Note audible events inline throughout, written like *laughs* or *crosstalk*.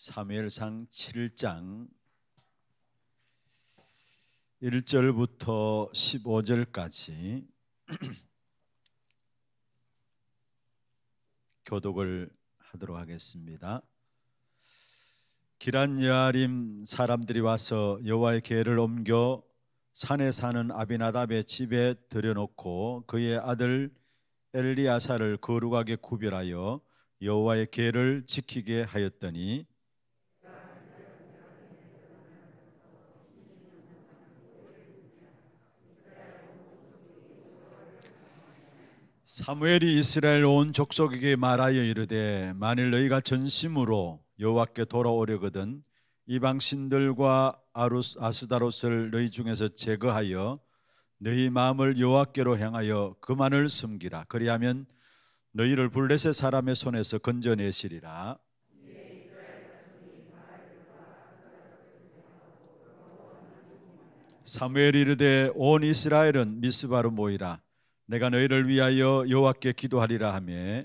사무엘상 7장 1절부터 15절까지 교독을 하도록 하겠습니다. 기란 여아림 사람들이 와서 여호와의 계를 옮겨 산에 사는 아비나답의 집에 들여놓고 그의 아들 엘리야사를 거룩하게 구별하여 여호와의 계를 지키게 하였더니 사무엘이 이스라엘 온 족속에게 말하여 이르되 만일 너희가 전심으로 여호와께 돌아오려거든 이방 신들과 아루스, 아스다롯을 너희 중에서 제거하여 너희 마음을 여호와께로 향하여 그만을 섬기라 그리하면 너희를 블레셋 사람의 손에서 건져내시리라 사무엘이 이르되 온 이스라엘은 미스바로 모이라 내가 너희를 위하여 여호와께 기도하리라 하며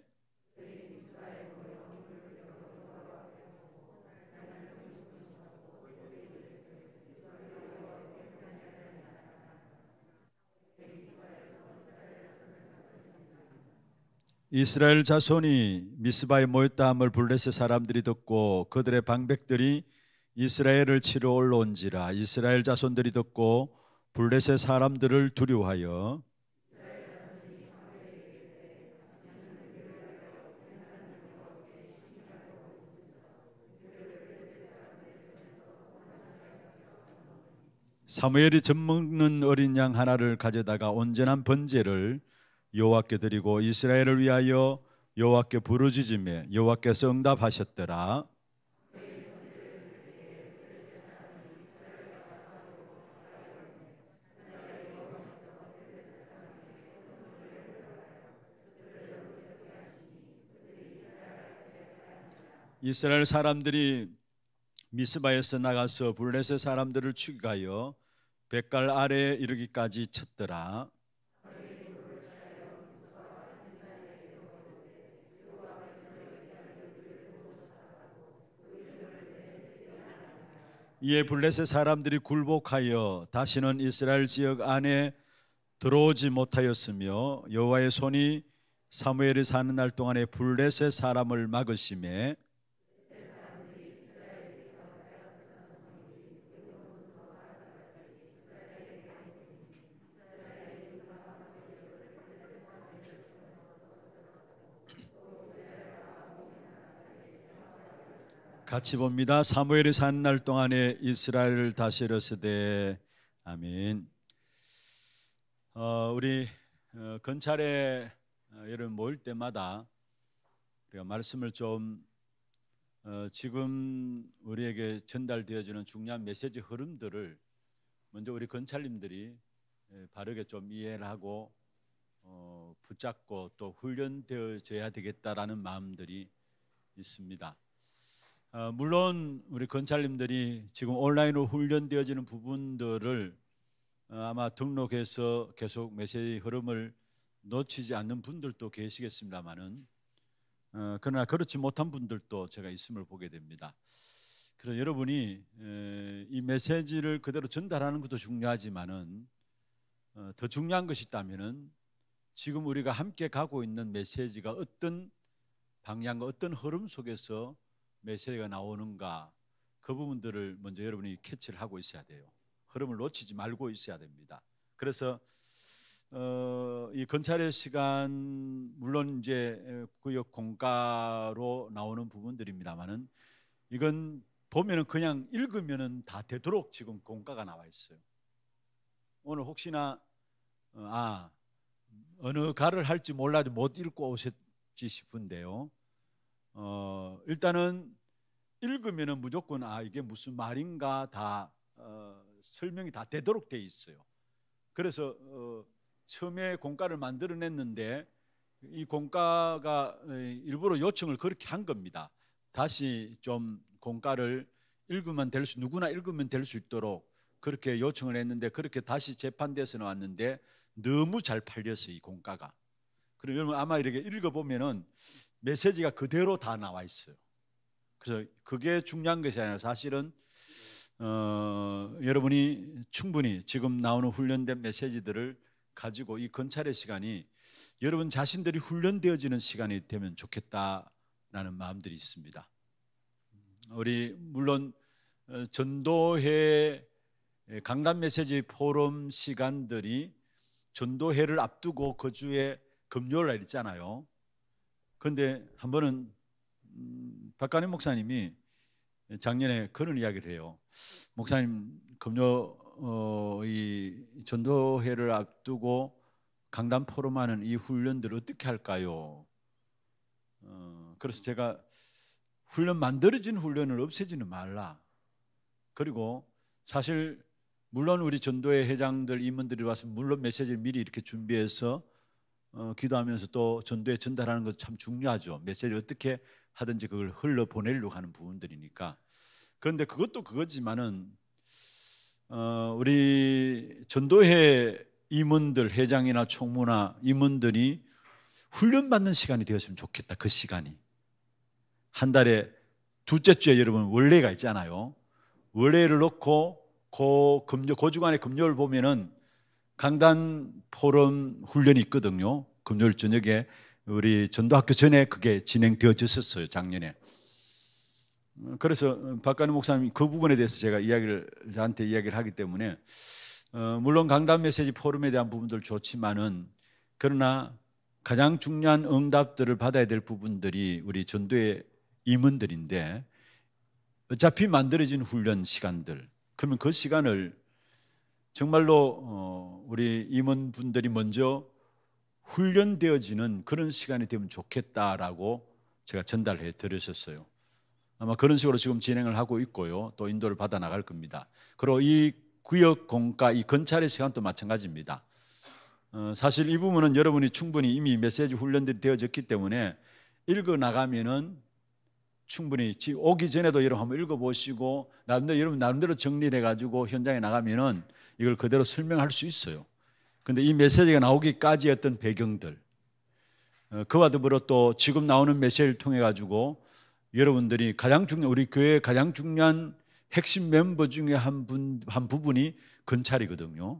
이스라엘 자손이 미스바에 모였다함을 블레셋 사람들이 듣고 그들의 방백들이 이스라엘을 치러 올라온지라 이스라엘 자손들이 듣고 블레셋 사람들을 두려워하여 사무엘이 젖먹는 어린 양 하나를 가져다가 온전한 번제를 여호와께 드리고 이스라엘을 위하여 여호와께 부르짖음에 여호와께서 응답하셨더라. 이스라엘 사람들이 미스바에서 나가서 블레셋 사람들을 추격하여 백갈 아래에 이르기까지 쳤더라. 이에 블레셋 사람들이 굴복하여 다시는 이스라엘 지역 안에 들어오지 못하였으며 여호와의 손이 사무엘이 사는 날 동안에 블레셋 사람을 막으심에 같이 봅니다. 사무엘이 산 날 동안에 이스라엘을 다스렸으되 아멘. 어, 우리 건찰에 이런 모일 때마다 우리가 말씀을 좀 어, 지금 우리에게 전달되어지는 중요한 메시지 흐름들을 먼저 우리 건찰님들이 예, 바르게 좀 이해를 하고 어, 붙잡고 또 훈련되어져야 되겠다라는 마음들이 있습니다. 어, 물론 우리 건찰님들이 지금 온라인으로 훈련되어지는 부분들을 어, 아마 등록해서 계속 메시지 흐름을 놓치지 않는 분들도 계시겠습니다만은 어, 그러나 그렇지 못한 분들도 제가 있음을 보게 됩니다. 그래서 여러분이 이 메시지를 그대로 전달하는 것도 중요하지만은 더 중요한 것이 있다면은 지금 우리가 함께 가고 있는 메시지가 어떤 방향과 어떤 흐름 속에서 메시아가 나오는가 그 부분들을 먼저 여러분이 캐치를 하고 있어야 돼요. 흐름을 놓치지 말고 있어야 됩니다. 그래서 어, 이 건찰의 시간 물론 이제 구역 공가로 나오는 부분들입니다만은 이건 보면은 그냥 읽으면은 다 되도록 지금 공가가 나와 있어요. 오늘 혹시나 어, 아 어느 가를 할지 몰라도 못 읽고 오셨지 싶은데요. 어, 일단은 읽으면 무조건 아 이게 무슨 말인가 다 어, 설명이 다 되도록 돼 있어요. 그래서 어, 처음에 공과를 만들어냈는데 이 공과가 어, 일부러 요청을 그렇게 한 겁니다. 다시 좀 공과를 읽으면 될 수 누구나 읽으면 될 수 있도록 그렇게 요청을 했는데 그렇게 다시 재판돼서 나왔는데 너무 잘 팔려서 이 공과가. 그럼 여러분 아마 이렇게 읽어보면은 메시지가 그대로 다 나와 있어요. 그래서 그게 중요한 것이 아니라 사실은 어, 여러분이 충분히 지금 나오는 훈련된 메시지들을 가지고 이 건찰의 시간이 여러분 자신들이 훈련되어지는 시간이 되면 좋겠다라는 마음들이 있습니다. 우리 물론 어, 전도회 강단 메시지 포럼 시간들이 전도회를 앞두고 그 주에 금요일 날 있잖아요. 그런데 한 번은 음, 박가림 목사님이 작년에 그런 이야기를 해요. 목사님 금요의 어, 전도회를 앞두고 강단 포럼하는 이 훈련들 어떻게 할까요? 어, 그래서 제가 훈련 만들어진 훈련을 없애지는 말라. 그리고 사실 물론 우리 전도회 회장들 임원들이 와서 물론 메시지를 미리 이렇게 준비해서 어, 기도하면서 또 전도에 전달하는 것참 중요하죠. 메시지를 어떻게 하든지 그걸 흘러 보내려고 하는 부분들이니까 그런데 그것도 그거지만은 어, 우리 전도회 임원들 회장이나 총무나 임원들이 훈련받는 시간이 되었으면 좋겠다. 그 시간이 한 달에 둘째 주에 여러분 원래가 있잖아요. 원래를 놓고 고 금요 고주간의 금요일 보면은 강단 포럼 훈련이 있거든요. 금요일 저녁에 우리 전도학교 전에 그게 진행되어졌었어요, 작년에. 그래서 박가는 목사님이 그 부분에 대해서 제가 이야기를, 저한테 이야기를 하기 때문에, 어, 물론 강단 메시지 포럼에 대한 부분들 좋지만은, 그러나 가장 중요한 응답들을 받아야 될 부분들이 우리 전도의 임원들인데, 어차피 만들어진 훈련 시간들, 그러면 그 시간을 정말로 어, 우리 임원분들이 먼저 훈련되어지는 그런 시간이 되면 좋겠다라고 제가 전달해 드렸었어요. 아마 그런 식으로 지금 진행을 하고 있고요. 또 인도를 받아 나갈 겁니다. 그리고 이 구역 공과이 건찰의 시간도 마찬가지입니다. 어, 사실 이 부분은 여러분이 충분히 이미 메시지 훈련들이 되어졌기 때문에 읽어 나가면은 충분히 오기 전에도 여러분 한번 읽어보시고 나름대로 여러분 나름대로 정리해 가지고 현장에 나가면은 이걸 그대로 설명할 수 있어요. 근데 이 메시지가 나오기까지 했던 배경들 어, 그와 더불어 또 지금 나오는 메시지를 통해 가지고 여러분들이 가장 중요한 우리 교회의 가장 중요한 핵심 멤버 중에 한분 한 부분이 근찰이거든요.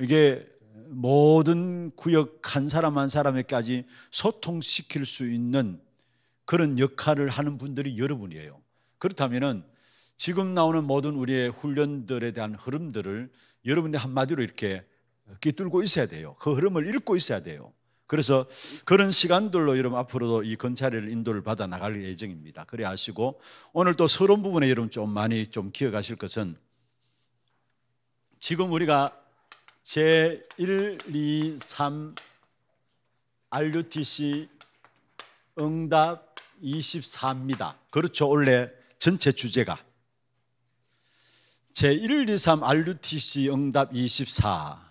이게 모든 구역 한 사람 한 사람에게까지 소통시킬 수 있는 그런 역할을 하는 분들이 여러분이에요. 그렇다면은 지금 나오는 모든 우리의 훈련들에 대한 흐름들을 여러분의 한마디로 이렇게 끼뚫고 있어야 돼요. 그 흐름을 읽고 있어야 돼요. 그래서 그런 시간들로 여러분 앞으로도 이 검찰의 인도를 받아 나갈 예정입니다. 그래 아시고 오늘 또 서론 부분에 여러분 좀 많이 좀 기억하실 것은 지금 우리가 제 1, 2, 3 RUTC 응답 24입니다. 그렇죠. 원래 전체 주제가 제 1, 2, 3 RUTC 응답 24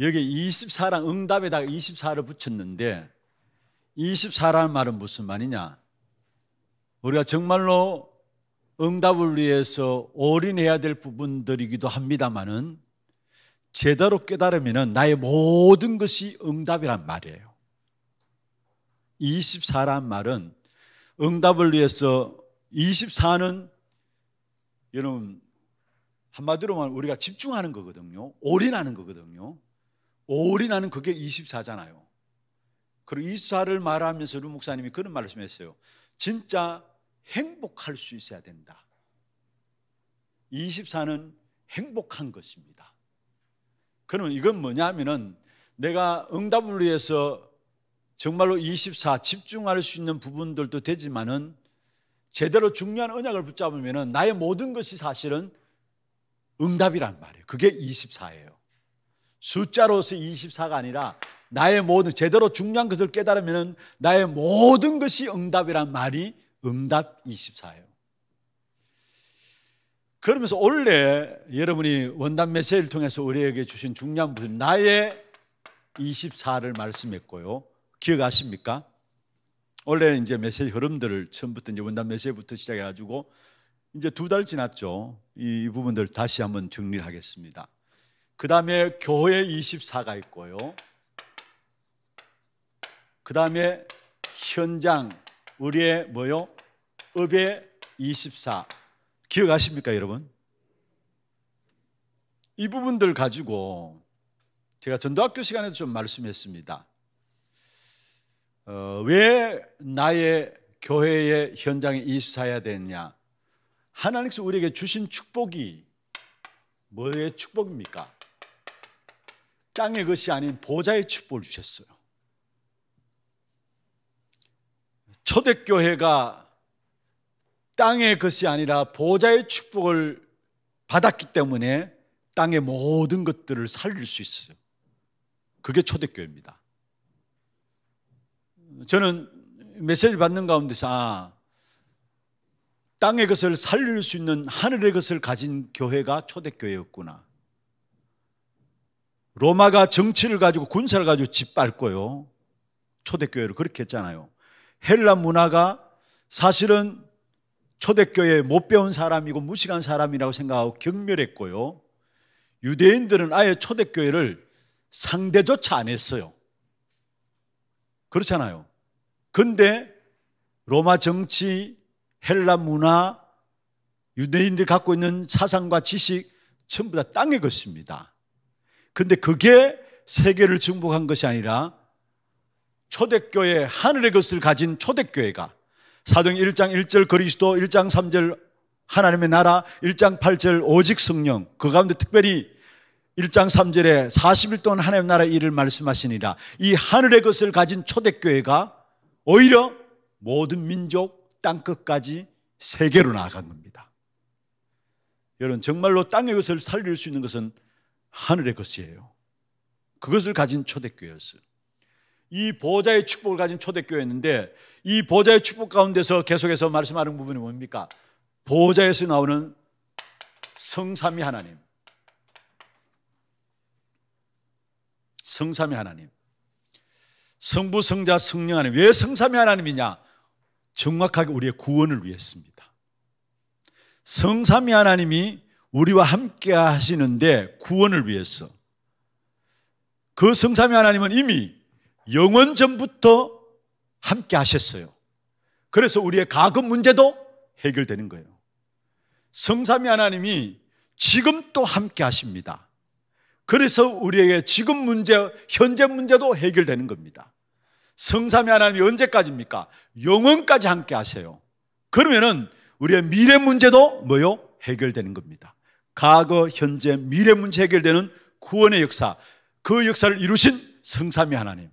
여기 24랑 응답에다가 24를 붙였는데 24라는 말은 무슨 말이냐? 우리가 정말로 응답을 위해서 올인해야 될 부분들이기도 합니다만은 제대로 깨달으면 나의 모든 것이 응답이란 말이에요. 24란 말은 응답을 위해서 24는 여러분 한마디로 말 우리가 집중하는 거거든요. 올인하는 거거든요. 오리 나는 그게 24잖아요. 그리고 24를 말하면서 루 목사님이 그런 말씀했어요. 진짜 행복할 수 있어야 된다. 24는 행복한 것입니다. 그러면 이건 뭐냐면은 내가 응답을 위해서 정말로 24 집중할 수 있는 부분들도 되지만은 제대로 중요한 언약을 붙잡으면은 나의 모든 것이 사실은 응답이란 말이에요. 그게 24예요. 숫자로서 24가 아니라 나의 모든 제대로 중요한 것을 깨달으면 나의 모든 것이 응답이란 말이 응답 24예요. 그러면서 원래 여러분이 원단 메시지를 통해서 우리에게 주신 중요한 부분 나의 24를 말씀했고요. 기억하십니까? 원래 이제 메시지 흐름들을 처음부터 이제 원단 메시지부터 시작해 가지고 이제 두 달 지났죠. 이 부분들 다시 한번 정리 하겠습니다. 그 다음에 교회 24가 있고요. 그 다음에 현장, 우리의 뭐요? 읍의 24. 기억하십니까, 여러분? 이 부분들 가지고 제가 전도학교 시간에도 좀 말씀했습니다. 어, 왜 나의 교회의 현장에 2 4야 되느냐? 하나님께서 우리에게 주신 축복이 뭐의 축복입니까? 땅의 것이 아닌 보좌의 축복을 주셨어요. 초대교회가 땅의 것이 아니라 보좌의 축복을 받았기 때문에 땅의 모든 것들을 살릴 수 있어요. 그게 초대교회입니다. 저는 메시지 받는 가운데서 아, 땅의 것을 살릴 수 있는 하늘의 것을 가진 교회가 초대교회였구나. 로마가 정치를 가지고 군사를 가지고 짓밟고요. 초대교회를 그렇게 했잖아요. 헬라 문화가 사실은 초대교회 못 배운 사람이고 무식한 사람이라고 생각하고 경멸했고요. 유대인들은 아예 초대교회를 상대조차 안 했어요. 그렇잖아요. 근데 로마 정치, 헬라 문화, 유대인들이 갖고 있는 사상과 지식 전부 다땅에 것입니다. 근데 그게 세계를 증복한 것이 아니라 초대교회 하늘의 것을 가진 초대교회가 사도행 1장 1절 그리스도 1장 3절 하나님의 나라 1장 8절 오직 성령 그 가운데 특별히 1장 3절에 40일 동안 하나님 나라 일을 말씀하시니라 이 하늘의 것을 가진 초대교회가 오히려 모든 민족 땅끝까지 세계로 나아간 겁니다 여러분 정말로 땅의 것을 살릴 수 있는 것은 하늘의 것이에요. 그것을 가진 초대교회였어요. 이 보좌의 축복을 가진 초대교회였는데 이 보좌의 축복 가운데서 계속해서 말씀하는 부분이 뭡니까? 보좌에서 나오는 성삼위 하나님. 성삼위 하나님. 성부, 성자, 성령 하나님. 왜 성삼위 하나님이냐? 정확하게 우리의 구원을 위했습니다. 성삼위 하나님이 우리와 함께 하시는데 구원을 위해서 그 성삼위 하나님은 이미 영원 전부터 함께 하셨어요. 그래서 우리의 가금 문제도 해결되는 거예요. 성삼위 하나님이 지금 도 함께 하십니다. 그래서 우리에게 지금 문제, 현재 문제도 해결되는 겁니다. 성삼위 하나님이 언제까지입니까? 영원까지 함께 하세요. 그러면은 우리의 미래 문제도 뭐요? 해결되는 겁니다. 과거, 현재, 미래 문제 해결되는 구원의 역사, 그 역사를 이루신 성삼위 하나님.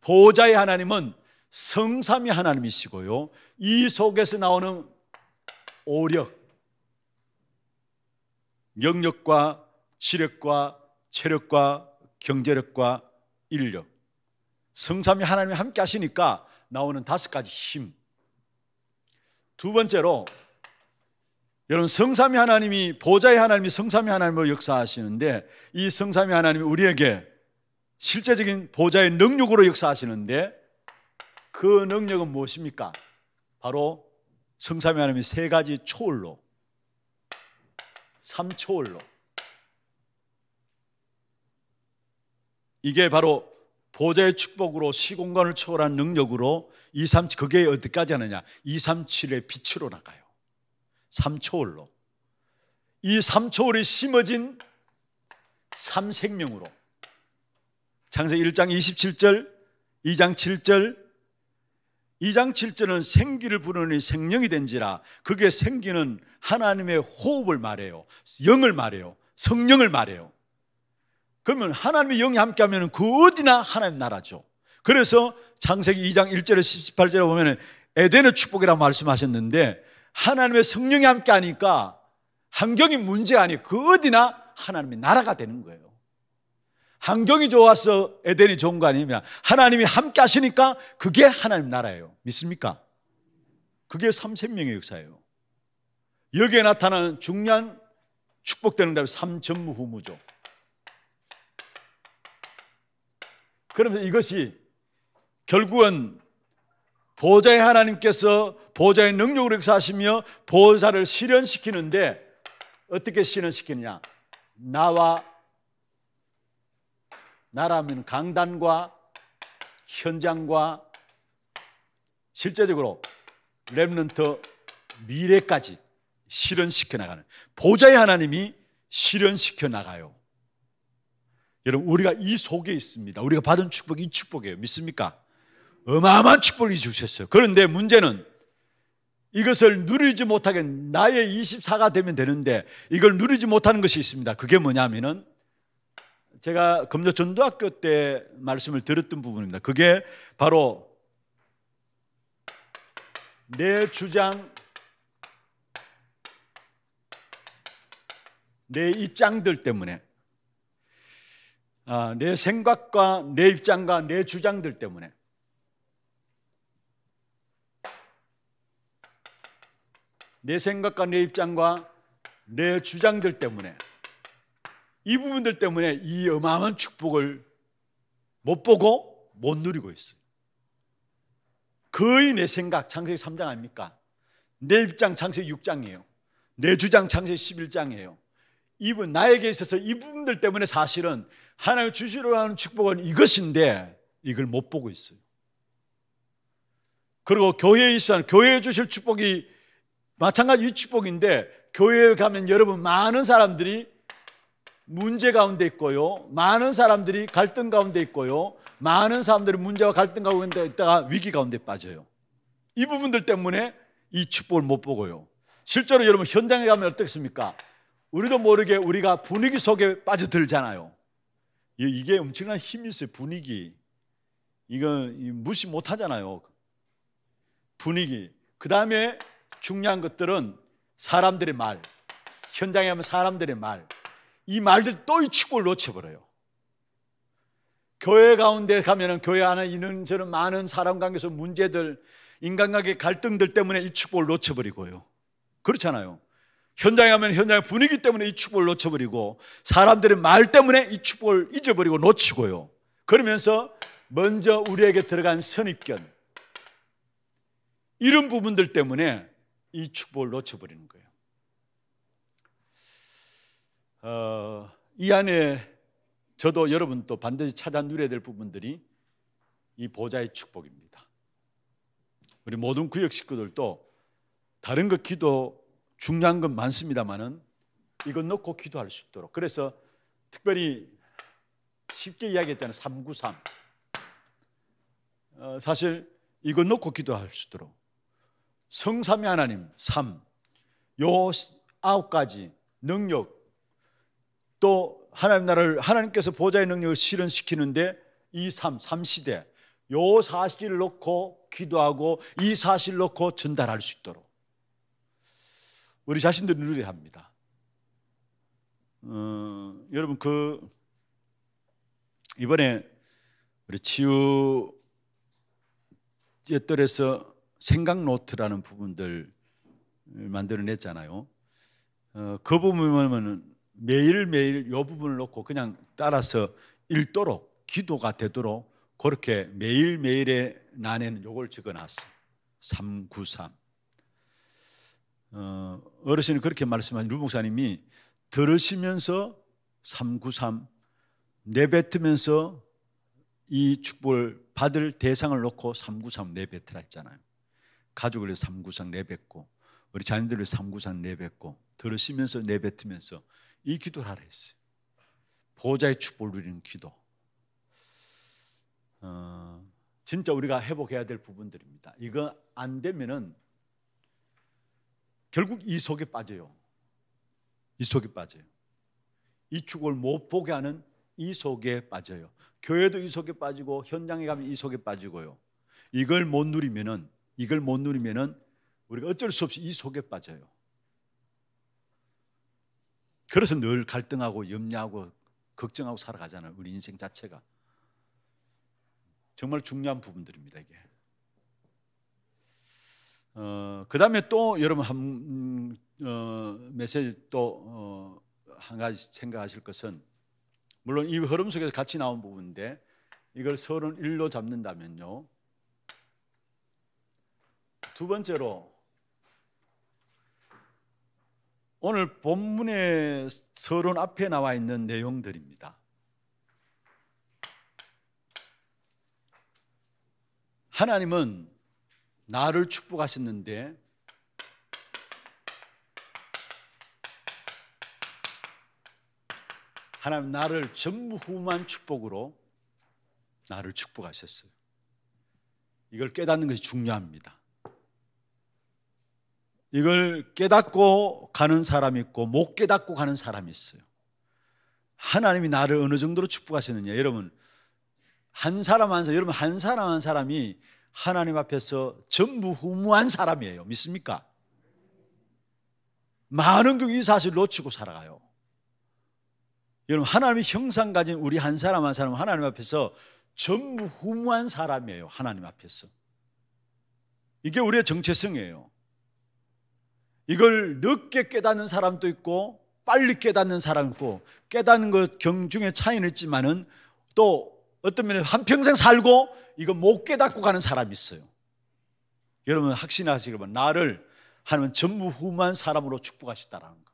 보호자의 하나님은 성삼위 하나님이시고요. 이 속에서 나오는 오력, 영력과 지력과 체력과 경제력과 인력. 성삼위 하나님이 함께 하시니까 나오는 다섯 가지 힘. 두 번째로 여러분 성삼위 하나님이 보좌의 하나님이 성삼위 하나님을 역사하시는데 이 성삼위 하나님이 우리에게 실제적인 보좌의 능력으로 역사하시는데 그 능력은 무엇입니까? 바로 성삼위 하나님이 세 가지 초월로 삼초월로 이게 바로 보좌의 축복으로 시공간을 초월한 능력으로 237 그게 어디까지 하느냐? 237의 빛으로 나가요. 삼초월로 이삼초월이 심어진 삼생명으로 창세기 1장 27절, 2장 7절, 2장 7절은 생기를 부르니 생명이 된지라. 그게 생기는 하나님의 호흡을 말해요. 영을 말해요. 성령을 말해요. 그러면 하나님의 영이 함께하면 그 어디나 하나님 나라죠. 그래서 창세기 2장 1절에 18절에 보면 에덴의 축복이라고 말씀하셨는데 하나님의 성령이 함께 하니까 환경이 문제 아니 그 어디나 하나님의 나라가 되는 거예요. 환경이 좋아서 에덴이 좋은 거 아니냐. 하나님이 함께 하시니까 그게 하나님 나라예요. 믿습니까? 그게 삼천명의 역사예요. 여기에 나타나는 중요한 축복되는 답이 삼천후무죠. 그러면서 이것이 결국은 보좌의 하나님께서 보좌의 능력으로 역사하시며 보좌를 실현시키는데 어떻게 실현시키느냐? 나와 나라면 강단과 현장과 실제적으로 렘넌트 미래까지 실현시켜 나가는 보좌의 하나님이 실현시켜 나가요. 여러분 우리가 이 속에 있습니다. 우리가 받은 축복이 이 축복이에요. 믿습니까? 어마어마한 축복을 주셨어요. 그런데 문제는 이것을 누리지 못하게 나의 24가 되면 되는데 이걸 누리지 못하는 것이 있습니다. 그게 뭐냐면은 제가 검조전도학교 때 말씀을 들었던 부분입니다. 그게 바로 내 주장, 내 입장들 때문에, 아, 내 생각과 내 입장과 내 주장들 때문에 내 생각과 내 입장과 내 주장들 때문에 이 부분들 때문에 이 어마어마한 축복을 못 보고 못 누리고 있어요. 거의 내 생각 창세기 3장 아닙니까? 내 입장 창세기 6장이에요. 내 주장 창세기 11장이에요. 이분 나에게 있어서 이 부분들 때문에 사실은 하나님 주시로 하는 축복은 이것인데 이걸 못 보고 있어요. 그리고 교회에 있어 교회에 주실 축복이 마찬가지 유치복인데 교회에 가면 여러분 많은 사람들이 문제 가운데 있고요. 많은 사람들이 갈등 가운데 있고요. 많은 사람들이 문제와 갈등 가운데 있다가 위기 가운데 빠져요. 이 부분들 때문에 이 축복을 못 보고요. 실제로 여러분 현장에 가면 어떻습니까? 우리도 모르게 우리가 분위기 속에 빠져들잖아요. 이게 엄청난 힘이 있어요, 분위기. 이건 무시 못 하잖아요. 분위기. 그 다음에 중요한 것들은 사람들의 말, 현장에 가면 사람들의 말, 이 말들 또 이축구를 놓쳐버려요. 교회 가운데 가면은 교회 안에 있는 저런 많은 사람 관계에서 문제들, 인간관계 갈등들 때문에 이 축복을 놓쳐버리고요. 그렇잖아요. 현장에 가면 현장의 분위기 때문에 이 축복을 놓쳐버리고 사람들의 말 때문에 이 축복을 잊어버리고 놓치고요. 그러면서 먼저 우리에게 들어간 선입견 이런 부분들 때문에 이 축복을 놓쳐버리는 거예요. 어, 이 안에 저도 여러분 또 반드시 찾아 누려야 될 부분들이 이 보좌의 축복입니다. 우리 모든 구역 식구들도 다른 것 기도 중요한 건 많습니다만은 이건 넣고 기도할 수 있도록 그래서 특별히 쉽게 이야기했잖아요. 393. 어, 사실 이거 넣고 기도할 수 있도록 성삼위 하나님 삼, 요 아홉 가지 능력 또 하나님 나라를 하나님께서 보좌의 능력을 실현시키는데 이 삼, 삼시대 요 사실을 놓고 기도하고 이 사실을 놓고 전달할 수 있도록 우리 자신들 누려야 합니다. 어, 여러분 그 이번에 우리 치유의 들에서 생각 노트라는 부분들 만들어냈잖아요. 어, 그 부분은 매일매일 이 부분을 놓고 그냥 따라서 읽도록 기도가 되도록 그렇게 매일매일의 난에는 요걸 적어놨어. 393. 어, 어르신이 그렇게 말씀하신 루목사님이 들으시면서 393 내뱉으면서 이 축복을 받을 대상을 놓고 393 내뱉으라 했잖아요. 가족을 위해 삼구상 내뱉고 우리 자녀들을 위 삼구상 내뱉고 들으시면서 내뱉으면서 이 기도를 하라 했어요. 보호자의 축복을 누리는 기도. 어, 진짜 우리가 회복해야 될 부분들입니다. 이거 안 되면은 결국 이 속에 빠져요. 이 속에 빠져요. 이 축복을 못 보게 하는 이 속에 빠져요. 교회도 이 속에 빠지고 현장에 가면 이 속에 빠지고요. 이걸 못 누리면은 이걸 못 누리면은 우리가 어쩔 수 없이 이 속에 빠져요. 그래서 늘 갈등하고 염려하고 걱정하고 살아가잖아요. 우리 인생 자체가 정말 중요한 부분들입니다. 이게. 어, 그 다음에 또 여러분 한 음, 어, 메시지 또한 어, 가지 생각하실 것은 물론 이 흐름 속에서 같이 나온 부분인데 이걸 서른 일로 잡는다면요. 두 번째로 오늘 본문의 서론 앞에 나와 있는 내용들입니다. 하나님은 나를 축복하셨는데 하나님 나를 전무후무한 축복으로 나를 축복하셨어요. 이걸 깨닫는 것이 중요합니다. 이걸 깨닫고 가는 사람이 있고 못 깨닫고 가는 사람이 있어요. 하나님이 나를 어느 정도로 축복하시느냐. 여러분, 한 사람 한 사람, 여러분 한 사람 한 사람이 하나님 앞에서 전부 후무한 사람이에요. 믿습니까? 많은 경우 이 사실 놓치고 살아가요. 여러분, 하나님의 형상 가진 우리 한 사람 한 사람 하나님 앞에서 전부 후무한 사람이에요. 하나님 앞에서. 이게 우리의 정체성이에요. 이걸 늦게 깨닫는 사람도 있고 빨리 깨닫는 사람 있고 깨닫는 것경중에 차이는 있지만은 또 어떤 면에 한평생 살고 이거 못 깨닫고 가는 사람이 있어요. 여러분 확신하시기 바 나를 하나님 전무후무한 사람으로 축복하셨다라는 거.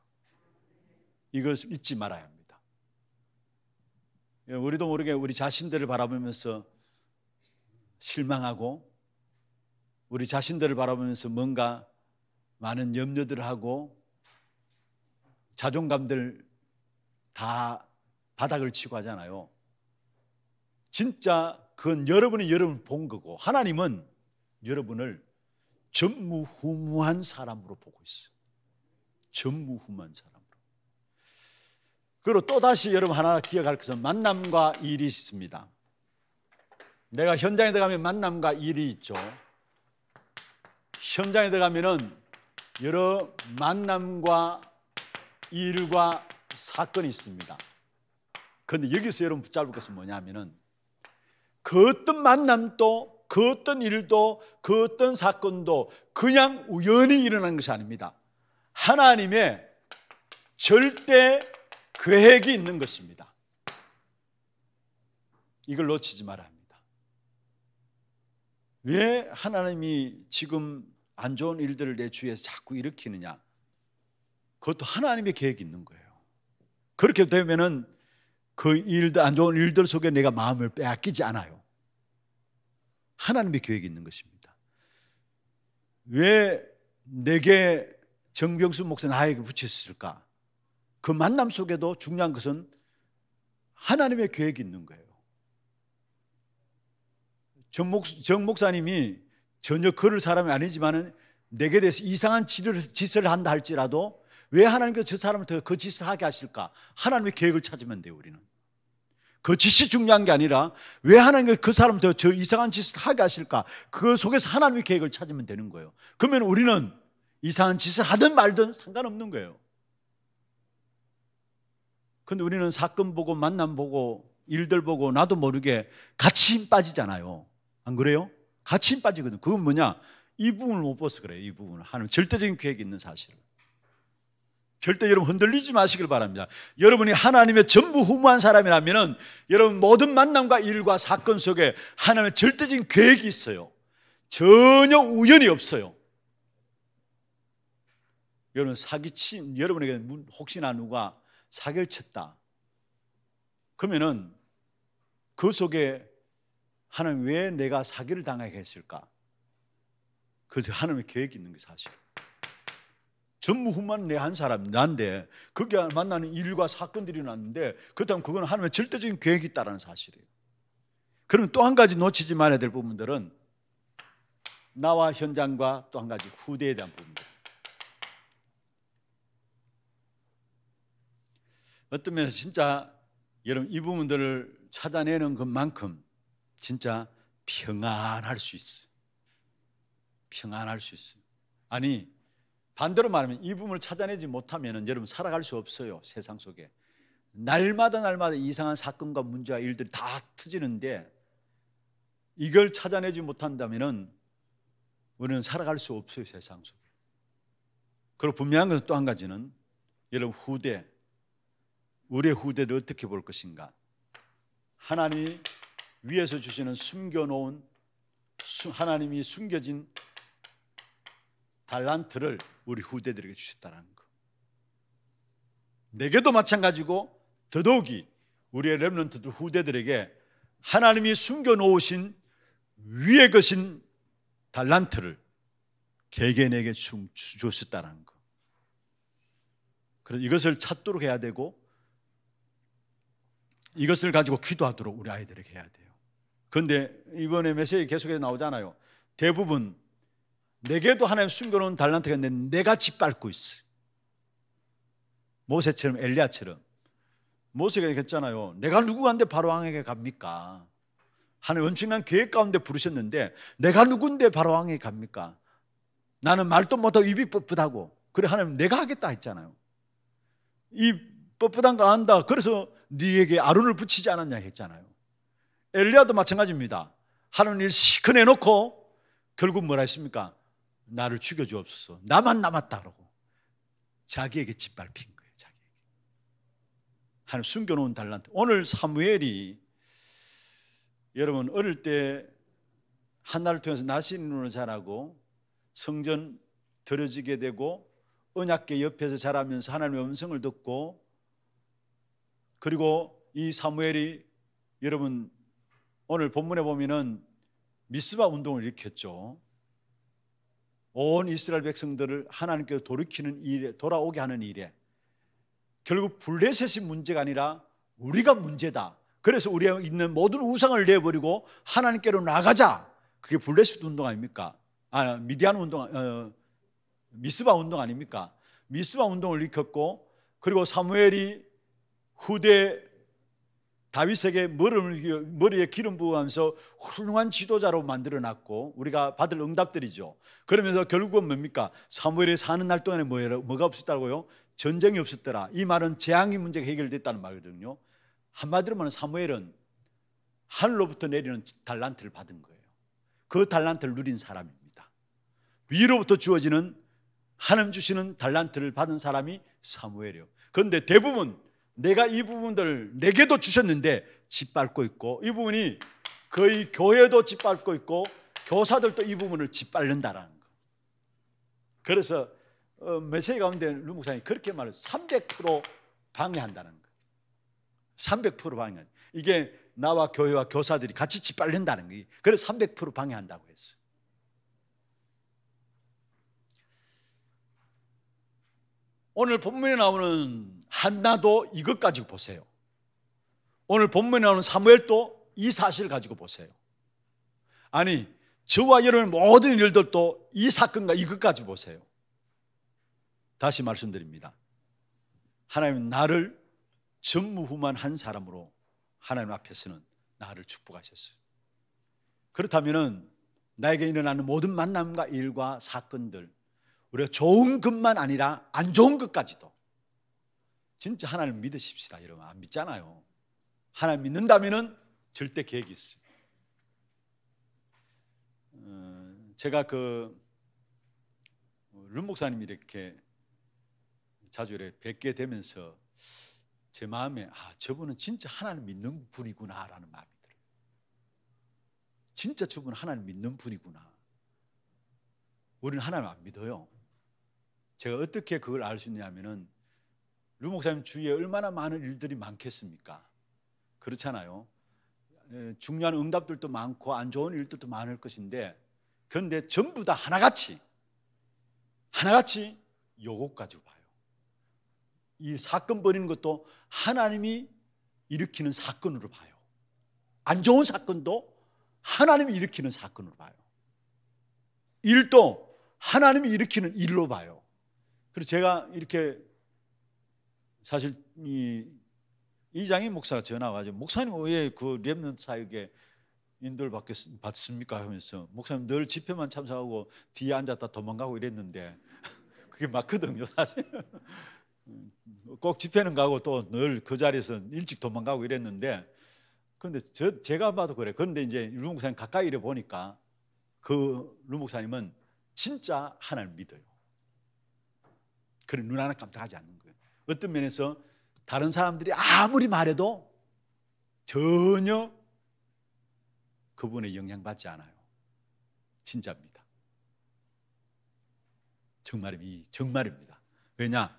이것 잊지 말아야 합니다. 우리도 모르게 우리 자신들을 바라보면서 실망하고 우리 자신들을 바라보면서 뭔가 많은 염려들하고 자존감들 다 바닥을 치고 하잖아요. 진짜 그건 여러분이 여러분 본 거고 하나님은 여러분을 전무후무한 사람으로 보고 있어요. 전무후무한 사람으로. 그리고 또다시 여러분 하나 기억할 것은 만남과 일이 있습니다. 내가 현장에 들어가면 만남과 일이 있죠. 현장에 들어가면은 여러 만남과 일과 사건이 있습니다. 그런데 여기서 여러분 붙잡을 것은 뭐냐면은 그 어떤 만남도 그 어떤 일도 그 어떤 사건도 그냥 우연히 일어난 것이 아닙니다. 하나님의 절대 계획이 있는 것입니다. 이걸 놓치지 말아야 합니다. 왜 하나님이 지금 안 좋은 일들을 내 주위에서 자꾸 일으키느냐? 그것도 하나님의 계획이 있는 거예요. 그렇게 되면은 그 일들, 안 좋은 일들 속에 내가 마음을 빼앗기지 않아요. 하나님의 계획이 있는 것입니다. 왜 내게 정병수 목사 나에게 붙였을까? 그 만남 속에도 중요한 것은 하나님의 계획이 있는 거예요. 정, 목, 정 목사님이 전혀 그럴 사람이 아니지만 내게 대해서 이상한 짓을 한다 할지라도 왜 하나님께서 저 사람을 더그 짓을 하게 하실까? 하나님의 계획을 찾으면 돼요, 우리는. 그 짓이 중요한 게 아니라 왜 하나님께서 그 사람을 더 저 이상한 짓을 하게 하실까? 그 속에서 하나님의 계획을 찾으면 되는 거예요. 그러면 우리는 이상한 짓을 하든 말든 상관없는 거예요. 근데 우리는 사건 보고 만남 보고 일들 보고 나도 모르게 같이 힘 빠지잖아요. 안 그래요? 같이 힘 빠지거든. 그건 뭐냐? 이 부분을 못 벗어 그래요. 이 부분을. 하나님 절대적인 계획이 있는 사실을. 절대 여러분 흔들리지 마시길 바랍니다. 여러분이 하나님의 전부 후무한 사람이라면은 여러분 모든 만남과 일과 사건 속에 하나님의 절대적인 계획이 있어요. 전혀 우연이 없어요. 여러분 사기친 여러분에게 혹시나 누가 사기를 쳤다. 그러면은 그 속에 하나님 왜 내가 사기를 당하게 했을까? 그 하나님의 계획이 있는 게 사실. 전무후만 내 한 사람 난데 거기 만나는 일과 사건들이 났는데 그다면 그건 하나님의 절대적인 계획이 있다라는 사실이에요. 그러또한 가지 놓치지 말아야 될 부분들은 나와 현장과 또 한 가지 후대에 대한 부분들. 어떤 면에서 진짜 여러분 이 부분들을 찾아내는 것만큼 진짜 평안할 수있어 평안할 수있어 아니, 반대로 말하면 이 부분을 찾아내지 못하면 여러분 살아갈 수 없어요. 세상 속에. 날마다 날마다 이상한 사건과 문제와 일들이 다 터지는데 이걸 찾아내지 못한다면 우리는 살아갈 수 없어요. 세상 속에. 그리고 분명한 것은 또 한 가지는 여러분 후대, 우리의 후대를 어떻게 볼 것인가. 하나님 위에서 주시는 숨겨놓은 하나님이 숨겨진 달란트를 우리 후대들에게 주셨다는 거. 내게도 마찬가지고 더더욱이 우리의 렘런트들 후대들에게 하나님이 숨겨놓으신 위의 것인 달란트를 개개인에게 주셨다는 거. 그래서 이것을 찾도록 해야 되고 이것을 가지고 기도하도록 우리 아이들에게 해야 돼요. 근데 이번에 메시지 계속해서 나오잖아요. 대부분 내게도 하나님 숨겨놓은 달란트가 있는데 내가 짓밟고 있어. 모세처럼 엘리야처럼 모세가 얘기했잖아요. 내가 누구한테 바로 왕에게 갑니까? 하는 나 엄청난 계획 가운데 부르셨는데 내가 누군데 바로 왕에게 갑니까? 나는 말도 못하고 입이 뻣뻣하고 그래 하나님 내가 하겠다 했잖아요. 이 뻣뻣한 거 안다. 그래서 네에게 아론을 붙이지 않았냐 했잖아요. 엘리아도 마찬가지입니다. 하는 일 시큰 해놓고 결국 뭐라 했습니까? 나를 죽여주옵소서. 나만 남았다. 그러고 자기에게 짓밟힌 거예요. 자기에게. 하나 숨겨놓은 달란트. 오늘 사무엘이 여러분 어릴 때 하나를 통해서 나시눈을 자라고 성전 들어지게 되고 언약계 옆에서 자라면서 하나님의 음성을 듣고 그리고 이 사무엘이 여러분 오늘 본문에 보면은 미스바 운동을 일으켰죠. 온 이스라엘 백성들을 하나님께 돌이키는 일에 돌아오게 하는 일에 결국 블레셋이 문제가 아니라 우리가 문제다. 그래서 우리에 있는 모든 우상을 내버리고 하나님께로 나가자. 그게 블레셋 운동 아닙니까? 아 미디안 운동 어, 미스바 운동 아닙니까? 미스바 운동을 일으켰고 그리고 사무엘이 후대 다윗에게 머리에 기름 부으면서 훌륭한 지도자로 만들어 놨고 우리가 받을 응답들이죠. 그러면서 결국은 뭡니까? 사무엘이 사는 날 동안에 뭐가 없었다고요? 전쟁이 없었더라. 이 말은 재앙의 문제가 해결됐다는 말이거든요. 한마디로 말하면 사무엘은 하늘로부터 내리는 달란트를 받은 거예요. 그 달란트를 누린 사람입니다. 위로부터 주어지는 하나 주시는 달란트를 받은 사람이 사무엘이요. 그런데 대부분 내가 이부분들 내게도 주셨는데 짓밟고 있고 이 부분이 거의 교회도 짓밟고 있고 교사들도 이 부분을 짓밟는다라는 거. 그래서 어, 메시지 가운데 루 목사님 그렇게 말해요. 300% 방해한다는 거. 300% 방해. 이게 나와 교회와 교사들이 같이 짓밟는다는 거예요. 그래서 300% 방해한다고 했어. 오늘 본문에 나오는 한나도 이것 가지고 보세요. 오늘 본문에 나오는 사무엘도 이 사실을 가지고 보세요. 아니, 저와 여러분 모든 일들도 이 사건과 이것 가지 보세요. 다시 말씀드립니다. 하나님 나를 전무후만한 사람으로 하나님 앞에서는 나를 축복하셨어요. 그렇다면 나에게 일어나는 모든 만남과 일과 사건들, 우리가 좋은 것만 아니라 안 좋은 것까지도 진짜 하나님 믿으십시다. 여러분 안 믿잖아요. 하나님 믿는다면 절대 계획이 있어요. 어, 제가 그룬 목사님 이렇게 자주 이렇게 뵙게 되면서 제 마음에 아 저분은 진짜 하나님 믿는 분이구나라는 마음이 들어요. 진짜 저분 하나님 믿는 분이구나. 우리는 하나님 안 믿어요. 제가 어떻게 그걸 알 수 있냐면은 루 목사님 주위에 얼마나 많은 일들이 많겠습니까? 그렇잖아요. 중요한 응답들도 많고 안 좋은 일들도 많을 것인데 그런데 전부 다 하나같이 하나같이 요것 가지 봐요. 이 사건 벌이는 것도 하나님이 일으키는 사건으로 봐요. 안 좋은 사건도 하나님이 일으키는 사건으로 봐요. 일도 하나님이 일으키는 일로 봐요. 그래서 제가 이렇게 사실 이 이장희 목사가 전화 와가지고 목사님 왜그 렘넌 사역에 인도를 받겠습니까 하면서 목사님 늘 집회만 참석하고 뒤에 앉았다 도망가고 이랬는데 *laughs* 그게 맞거든요 사실 *laughs* 꼭 집회는 가고 또 늘 그 자리에서 일찍 도망가고 이랬는데 그런데 저, 제가 봐도 그래 그런데 이제 루 목사님 가까이 이래 보니까 그루 목사님은 진짜 하나님 믿어요 그래 눈 하나 깜짝하지 않는 거예요 어떤 면에서 다른 사람들이 아무리 말해도 전혀 그분의 영향받지 않아요. 진짜입니다. 정말이 정말입니다. 왜냐?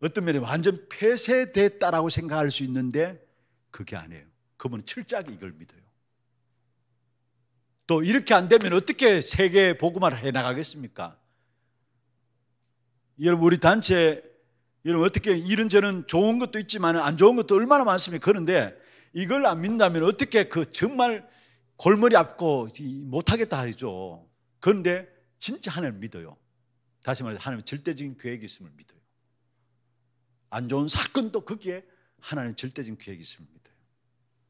어떤 면에 완전 폐쇄됐다라고 생각할 수 있는데 그게 아니에요. 그분은 철저하게 이걸 믿어요. 또 이렇게 안 되면 어떻게 세계 복음화를 해 나가겠습니까? 여러분 우리 단체 여러분 어떻게 이런 저런 좋은 것도 있지만 안 좋은 것도 얼마나 많습니까? 그런데 이걸 안 믿는다면 어떻게 그 정말 골머리 아프고 못하겠다 하죠. 그런데 진짜 하나님 믿어요. 다시 말해서 하나님 절대적인 계획이 있음을 믿어요. 안 좋은 사건도 거기에 하나님 절대적인 계획이 있음을 믿어요.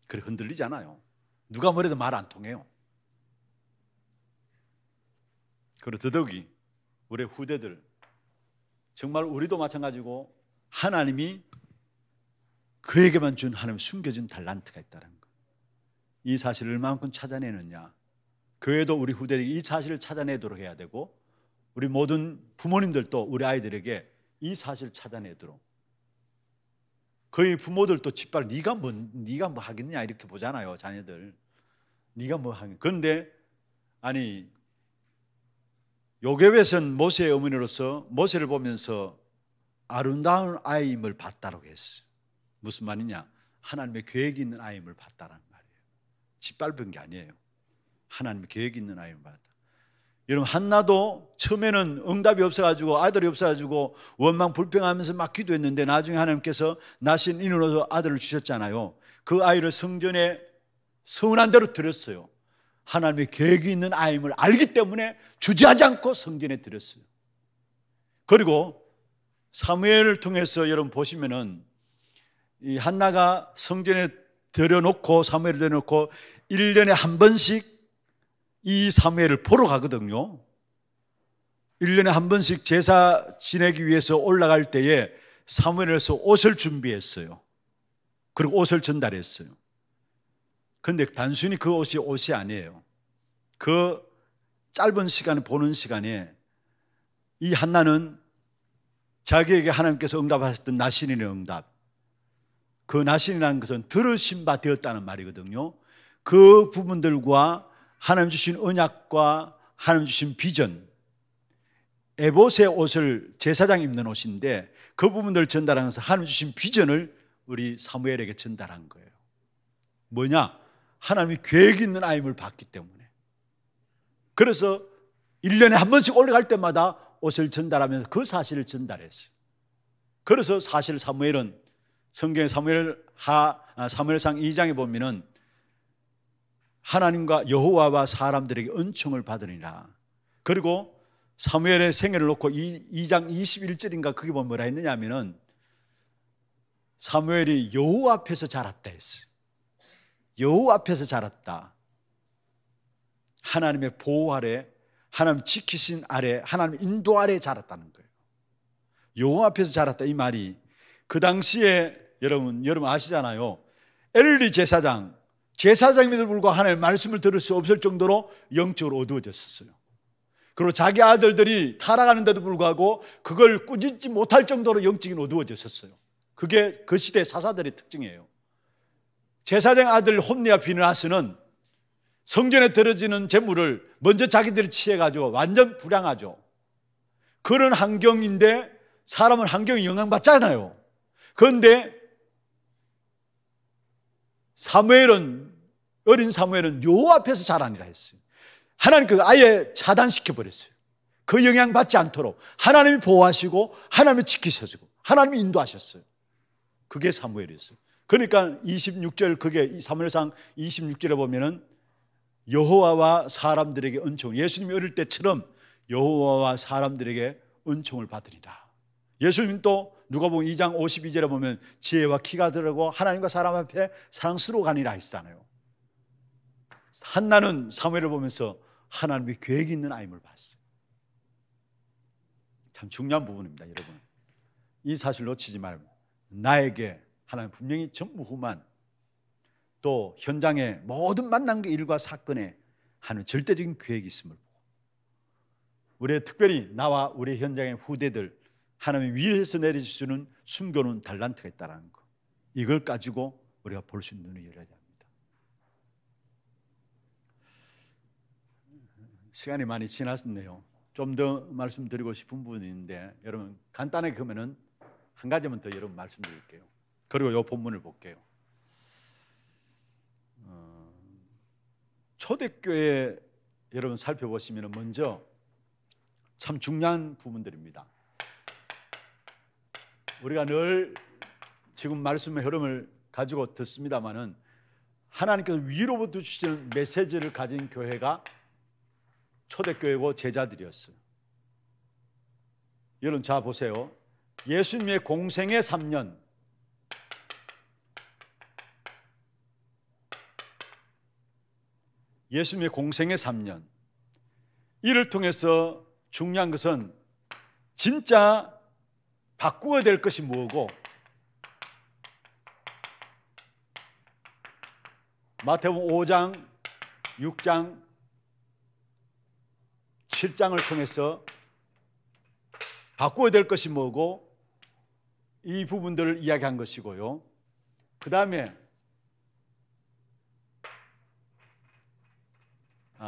그래 흔들리지 않아요. 누가 뭐래도 말 안 통해요. 그리고 더더욱이 우리 후대들 정말 우리도 마찬가지고 하나님이 그에게만 준 하나님 숨겨진 달란트가 있다는 것. 이 사실을 얼만큼 찾아내느냐. 교회도 우리 후대에게 이 사실을 찾아내도록 해야 되고 우리 모든 부모님들도 우리 아이들에게 이 사실을 찾아내도록 거의 부모들도 짓발 네가 뭐 네가 뭐 하겠냐 이렇게 보잖아요 자녀들 네가 뭐 하겠냐 그런데 아니 요괴벳은 모세의 어머니로서 모세를 보면서 아름다운 아이임을 봤다라고 했어. 무슨 말이냐? 하나님의 계획이 있는 아이임을 봤다라는 말이에요. 짓밟은 게 아니에요. 하나님의 계획이 있는 아이임을 봤다. 여러분 한나도 처음에는 응답이 없어가지고 아들이 없어가지고 원망 불평하면서 막 기도했는데 나중에 하나님께서 나신 인으로서 아들을 주셨잖아요. 그 아이를 성전에 서운한 대로 드렸어요. 하나님의 계획이 있는 아임을 알기 때문에 주저하지 않고 성전에 드렸어요 그리고 사무엘을 통해서 여러분 보시면은 이 한나가 성전에 들여놓고 사무엘을 들여놓고 1년에 한 번씩 이 사무엘을 보러 가거든요. 1년에 한 번씩 제사 지내기 위해서 올라갈 때에 사무엘에서 옷을 준비했어요. 그리고 옷을 전달했어요. 근데 단순히 그 옷이 옷이 아니에요. 그 짧은 시간을 보는 시간에 이 한나는 자기에게 하나님께서 응답하셨던 나신인의 응답. 그 나신이라는 것은 들으신 바 되었다는 말이거든요. 그 부분들과 하나님 주신 언약과 하나님 주신 비전, 에봇의 옷을 제사장 입는 옷인데 그 부분들을 전달하면서 하나님 주신 비전을 우리 사무엘에게 전달한 거예요. 뭐냐? 하나님이 계획 이 있는 아임을 봤기 때문에. 그래서 1년에 한 번씩 올라갈 때마다 옷을 전달하면서 그 사실을 전달했어요. 그래서 사실 사무엘은 성경의 사무엘 하, 아, 사무엘상 2장에 보면은 하나님과 여호와와 사람들에게 은총을 받으리라. 그리고 사무엘의 생애를 놓고 2, 장 21절인가 그게 보면 뭐라 했느냐 하면은 사무엘이 여호와 앞에서 자랐다 했어요. 여호 앞에서 자랐다. 하나님의 보호 아래, 하나님 지키신 아래, 하나님 인도 아래 자랐다는 거예요. 여호 앞에서 자랐다 이 말이 그 당시에 여러분 여러분 아시잖아요. 엘리 제사장 제사장임에도 불구하고 하나님의 말씀을 들을 수 없을 정도로 영적으로 어두워졌었어요. 그리고 자기 아들들이 타락하는데도 불구하고 그걸 꾸짖지 못할 정도로 영적인 어두워졌었어요. 그게 그 시대 사사들의 특징이에요. 제사장 아들 홈리와 비누하스는 성전에 떨어지는 재물을 먼저 자기들이 취해가지고 완전 불량하죠. 그런 환경인데 사람은 환경에 영향받잖아요. 그런데 사무엘은 어린 사무엘은 요 앞에서 자라니라 했어요. 하나님 그 아예 차단시켜 버렸어요. 그 영향 받지 않도록 하나님이 보호하시고 하나님이 지키셔주고 하나님이 인도하셨어요. 그게 사무엘이었어요. 그러니까 26절 그게 사무엘상 26절에 보면은 여호와와 사람들에게 은총 예수님이 어릴 때처럼 여호와와 사람들에게 은총을 받으리라. 예수님 또 누가복음 2장 52절에 보면 지혜와 키가 들고 하나님과 사람 앞에 사랑스러워 가니라 했잖아요. 한나는 사무엘을 보면서 하나님의 계획이 있는 아임을 봤어요. 참 중요한 부분입니다, 여러분. 이 사실 놓치지 말고 나에게 하나님 분명히 전무후만 또현장에 모든 만난과 일과 사건에 하는 절대적인 계획이 있음을 보고 우리 의 특별히 나와 우리 현장의 후대들 하나님 위에서 내려주시는 숨겨놓은 달란트가 있다라는 것 이걸 가지고 우리가 볼 수 있는 눈을 열어야 합니다. 시간이 많이 지났네요. 좀 더 말씀드리고 싶은 부분인데 여러분 간단하게 그러면한 가지만 더 여러분 말씀드릴게요. 그리고 요 본문을 볼게요. 어, 초대교회 여러분 살펴보시면 먼저 참 중요한 부분들입니다. 우리가 늘 지금 말씀의 흐름을 가지고 듣습니다만은 하나님께서 위로부터 주시는 메시지를 가진 교회가 초대교회고 제자들이었어요. 여러분 자 보세요. 예수님의 공생의 3년 예수님의 공생의 3년. 이를 통해서 중요한 것은 진짜 바꾸어야 될 것이 뭐고 마태복음 5장, 6장, 7장을 통해서 바꾸어야 될 것이 뭐고 이 부분들을 이야기한 것이고요. 그 다음에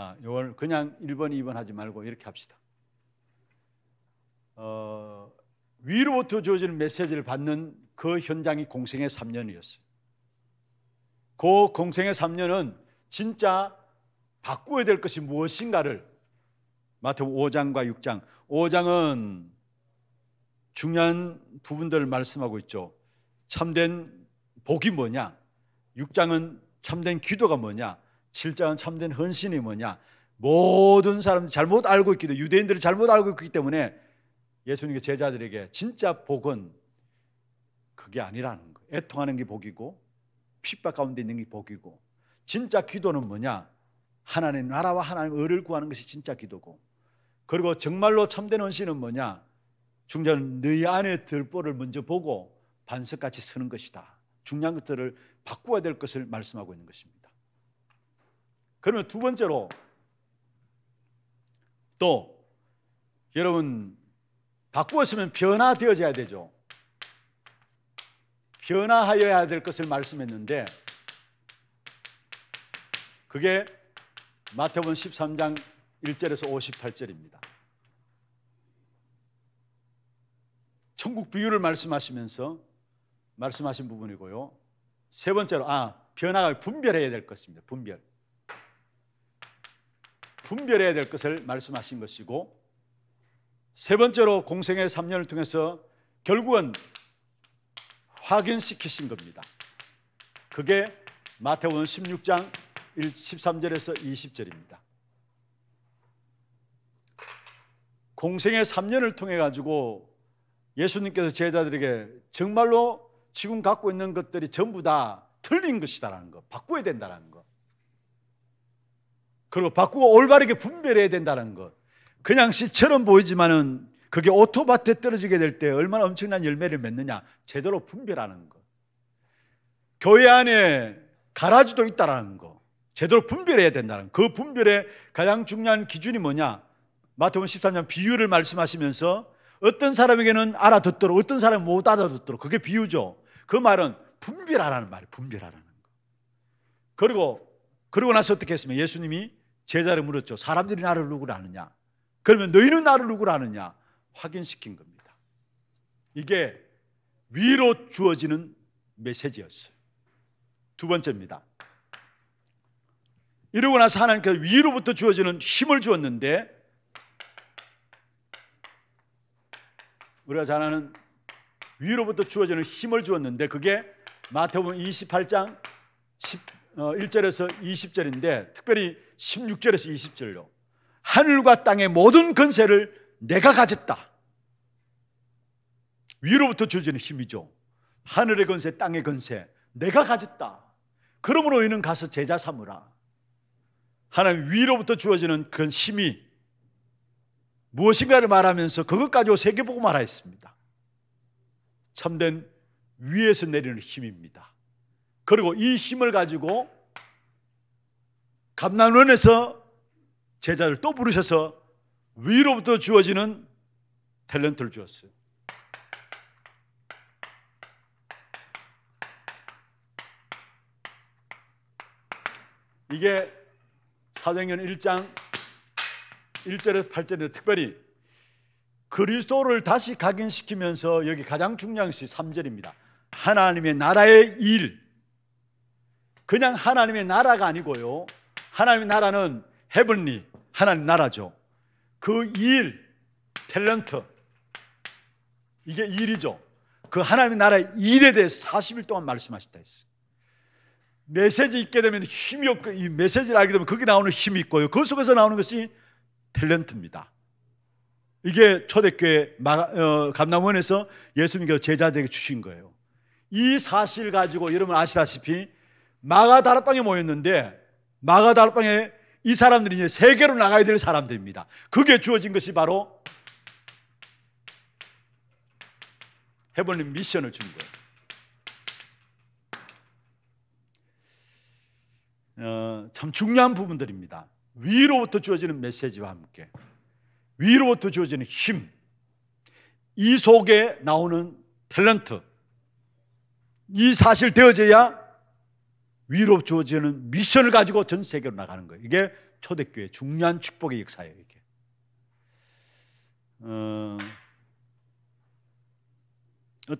아, 요걸 그냥 1번, 2번 하지 말고 이렇게 합시다. 어, 위로부터 주어지는 메시지를 받는 그 현장이 공생의 3년이었어요. 그 공생의 3년은 진짜 바꾸어야 될 것이 무엇인가를 마태복 5장과 6장. 5장은 중요한 부분들을 말씀하고 있죠. 참된 복이 뭐냐? 6장은 참된 기도가 뭐냐? 실제한 참된 헌신이 뭐냐? 모든 사람들이 잘못 알고 있기도 유대인들이 잘못 알고 있기 때문에 예수님의 제자들에게 진짜 복은 그게 아니라는 거예요. 애통하는 게 복이고 핍박 가운데 있는 게 복이고 진짜 기도는 뭐냐? 하나님 나라와 하나님 의를 구하는 것이 진짜 기도고 그리고 정말로 참된 헌신은 뭐냐? 중요 너희 안에 들보를 먼저 보고 반석같이 서는 것이다. 중요한 것들을 바꾸어야 될 것을 말씀하고 있는 것입니다. 그러면 두 번째로 또 여러분 바꾸었으면 변화되어져야 되죠. 변화하여야 될 것을 말씀했는데 그게 마태복음 13장 1절에서 58절입니다. 천국 비유를 말씀하시면서 말씀하신 부분이고요. 세 번째로 아, 변화가 분별해야 될 것입니다. 분별. 분별해야 될 것을 말씀하신 것이고 세 번째로 공생의 3년을 통해서 결국은 확인시키신 겁니다. 그게 마태복 16장 13절에서 20절입니다. 공생의 3년을 통해 가지고 예수님께서 제자들에게 정말로 지금 갖고 있는 것들이 전부 다 틀린 것이다라는 것, 바꿔야 된다는 것. 그리고 바꾸고 올바르게 분별해야 된다는 것. 그냥 씨처럼 보이지만은 그게 오토밭에 떨어지게 될 때 얼마나 엄청난 열매를 맺느냐. 제대로 분별하는 것. 교회 안에 가라지도 있다라는 것. 제대로 분별해야 된다는 그 분별의 가장 중요한 기준이 뭐냐? 마태복음 13장 비유를 말씀하시면서 어떤 사람에게는 알아듣도록 어떤 사람은 못 알아듣도록 그게 비유죠. 그 말은 분별하라는 말이에요. 분별하라는 거. 그리고 그러고 나서 어떻게 했으면 예수님이 제자를 물었죠. 사람들이 나를 누구라 하느냐? 그러면 너희는 나를 누구라 하느냐? 확인시킨 겁니다. 이게 위로 주어지는 메시지였어요. 두 번째입니다. 이러고 나서 하나님께서 위로부터 주어지는 힘을 주었는데 우리가 잘 아는 위로부터 주어지는 힘을 주었는데 그게 마태복음 28장 1절에서 어, 20절인데 특별히 16절에서 20절로 하늘과 땅의 모든 근세를 내가 가졌다. 위로부터 주어지는 힘이죠. 하늘의 근세, 땅의 근세 내가 가졌다. 그러므로 이는 가서 제자 삼으라. 하나님 위로부터 주어지는 그 힘이 무엇인가를 말하면서 그것 가지고 세계보고 말하였습니다. 참된 위에서 내리는 힘입니다. 그리고 이 힘을 가지고 감난원에서 제자를 또 부르셔서 위로부터 주어지는 탤런트를 주었어요. 이게 사도행전 1장 1절에서 8절인 특별히 그리스도를 다시 각인시키면서 여기 가장 중요한 것이 3절입니다. 하나님의 나라의 일, 그냥 하나님의 나라가 아니고요. 하나님의 나라는 헤븐리, 하나님 나라죠. 그 일, 탤런트. 이게 일이죠. 그 하나님의 나라의 일에 대해 40일 동안 말씀하셨다 했어요. 메시지 있게 되면 힘이 없고, 이 메시지를 알게 되면 거기 나오는 힘이 있고요. 그 속에서 나오는 것이 탤런트입니다. 이게 초대교회 어, 감남원에서 예수님께서 제자들에게 주신 거예요. 이 사실 가지고 여러분 아시다시피 마가다락방에 모였는데 마가다락방에 이 사람들이 이제 세계로 나가야 될 사람들입니다. 그게 주어진 것이 바로 해버린 미션을 준 거예요. 어, 참 중요한 부분들입니다. 위로부터 주어지는 메시지와 함께 위로부터 주어지는 힘, 이 속에 나오는 탤런트, 이 사실 되어져야 위로 주어지는 미션을 가지고 전 세계로 나가는 거예요. 이게 초대교회 중요한 축복의 역사예요. 이게. 어,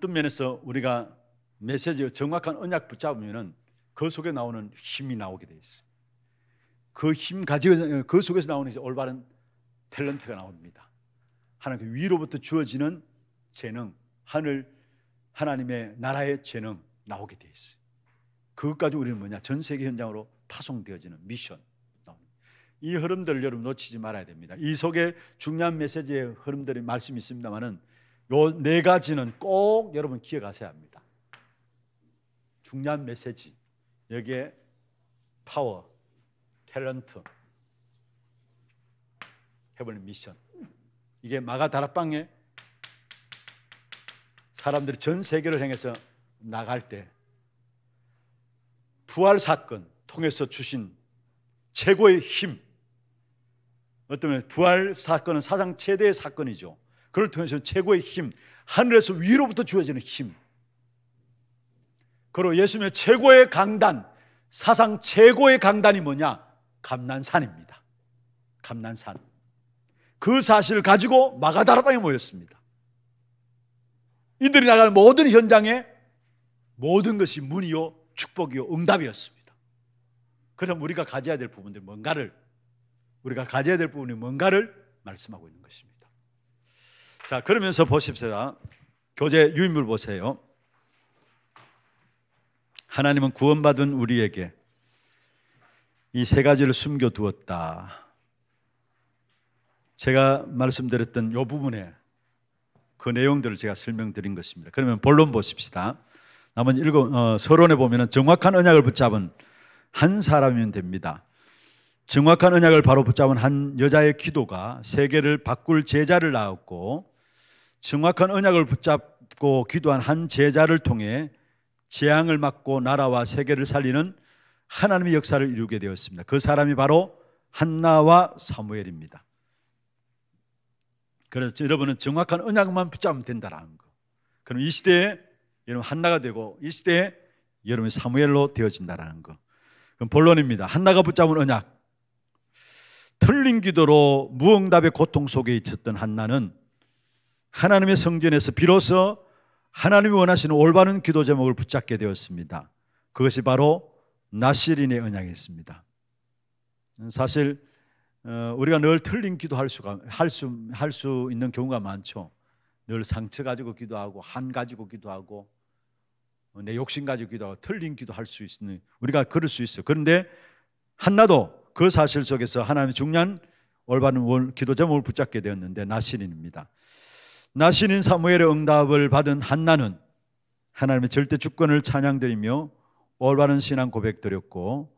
떤 면에서 우리가 메시지 정확한 언약 붙잡으면은 그 속에 나오는 힘이 나오게 돼있어그 힘 가지고 그 속에서 나오는 올바른 탤런트가 나옵니다. 하나님 위로부터 주어지는 재능, 하늘 하나님의 나라의 재능 나오게 돼있어 그것까지 우리는 뭐냐? 전 세계 현장으로 파송되어지는 미션. 이 흐름들을 여러분 놓치지 말아야 됩니다. 이 속에 중요한 메시지의 흐름들이 말씀이 있습니다만은 요네 가지는 꼭 여러분 기억하셔야 합니다. 중요한 메시지. 여기에 파워, 탤런트, 해버린 미션. 이게 마가 다락방에 사람들이 전 세계를 향해서 나갈 때 부활 사건 통해서 주신 최고의 힘. 어떤 부활 사건은 사상 최대의 사건이죠. 그를 통해서 최고의 힘, 하늘에서 위로부터 주어지는 힘. 그리고 예수님의 최고의 강단, 사상 최고의 강단이 뭐냐? 감난산입니다. 감난산. 그 사실을 가지고 마가다라방에 모였습니다. 이들이 나가는 모든 현장에 모든 것이 문이요 축복이요 응답이었습니다. 그럼 우리가 가져야 될 부분들 뭔가를 우리가 가져야 될 부분이 뭔가를 말씀하고 있는 것입니다. 자, 그러면서 보십시다. 교재 유인물 보세요. 하나님은 구원받은 우리에게 이 세 가지를 숨겨 두었다. 제가 말씀드렸던 이 부분에 그 내용들을 제가 설명드린 것입니다. 그러면 본론 보십시다. 나머 일곱 어, 서론에 보면은 정확한 언약을 붙잡은 한 사람이면 됩니다. 정확한 언약을 바로 붙잡은 한 여자의 기도가 세계를 바꿀 제자를 낳았고 정확한 언약을 붙잡고 기도한 한 제자를 통해 재앙을 막고 나라와 세계를 살리는 하나님의 역사를 이루게 되었습니다. 그 사람이 바로 한나와 사무엘입니다. 그래서 여러분은 정확한 언약만 붙잡으면 된다라는 거. 그럼 이 시대에 여러분 한나가 되고 이 시대에 여러분 사무엘로 되어진다라는 거. 그럼 본론입니다. 한나가 붙잡은 언약. 틀린 기도로 무응답의 고통 속에 있었던 한나는 하나님의 성전에서 비로소 하나님이 원하시는 올바른 기도 제목을 붙잡게 되었습니다. 그것이 바로 나시린의 언약이었습니다. 사실 어, 우리가 늘 틀린 기도할 수가 할수 할 수 있는 경우가 많죠. 늘 상처 가지고 기도하고 한 가지고 기도하고 어, 내 욕심 가지고 기도하고 틀린 기도할 수 있는 우리가 그럴 수 있어요. 그런데 한나도 그 사실 속에서 하나님의 중요한 올바른 기도 제목을 붙잡게 되었는데 나신인입니다. 나신인 사무엘의 응답을 받은 한나는 하나님의 절대 주권을 찬양드리며 올바른 신앙 고백드렸고